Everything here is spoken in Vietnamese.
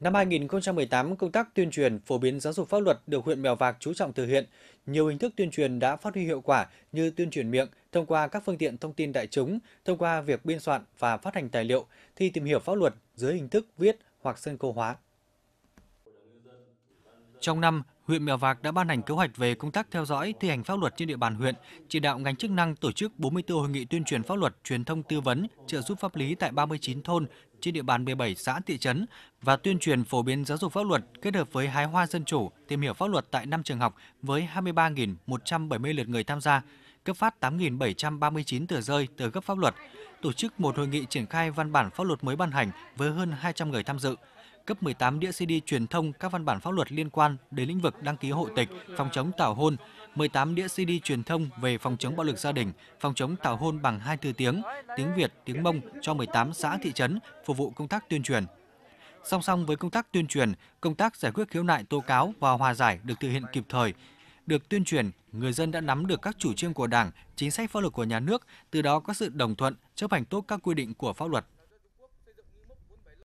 Năm 2018, công tác tuyên truyền, phổ biến giáo dục pháp luật được huyện Mèo Vạc chú trọng thực hiện. Nhiều hình thức tuyên truyền đã phát huy hiệu quả như tuyên truyền miệng, thông qua các phương tiện thông tin đại chúng, thông qua việc biên soạn và phát hành tài liệu, thi tìm hiểu pháp luật dưới hình thức viết hoặc sân khấu hóa. Trong năm, huyện Mèo Vạc đã ban hành kế hoạch về công tác theo dõi thi hành pháp luật trên địa bàn huyện, chỉ đạo ngành chức năng tổ chức 44 hội nghị tuyên truyền pháp luật, truyền thông tư vấn, trợ giúp pháp lý tại 39 thôn trên địa bàn 17 xã thị trấn và tuyên truyền phổ biến giáo dục pháp luật kết hợp với hái hoa dân chủ, tìm hiểu pháp luật tại 5 trường học với 23.170 lượt người tham gia, cấp phát 8.739 tờ rơi, tờ gấp pháp luật, tổ chức một hội nghị triển khai văn bản pháp luật mới ban hành với hơn 200 người tham dự, cấp 18 đĩa CD truyền thông các văn bản pháp luật liên quan đến lĩnh vực đăng ký hộ tịch, phòng chống tảo hôn, 18 đĩa CD truyền thông về phòng chống bạo lực gia đình, phòng chống tảo hôn bằng hai thứ tiếng, tiếng Việt, tiếng Mông cho 18 xã thị trấn phục vụ công tác tuyên truyền. Song song với công tác tuyên truyền, công tác giải quyết khiếu nại tố cáo và hòa giải được thực hiện kịp thời, được tuyên truyền, người dân đã nắm được các chủ trương của Đảng, chính sách pháp luật của nhà nước, từ đó có sự đồng thuận, chấp hành tốt các quy định của pháp luật.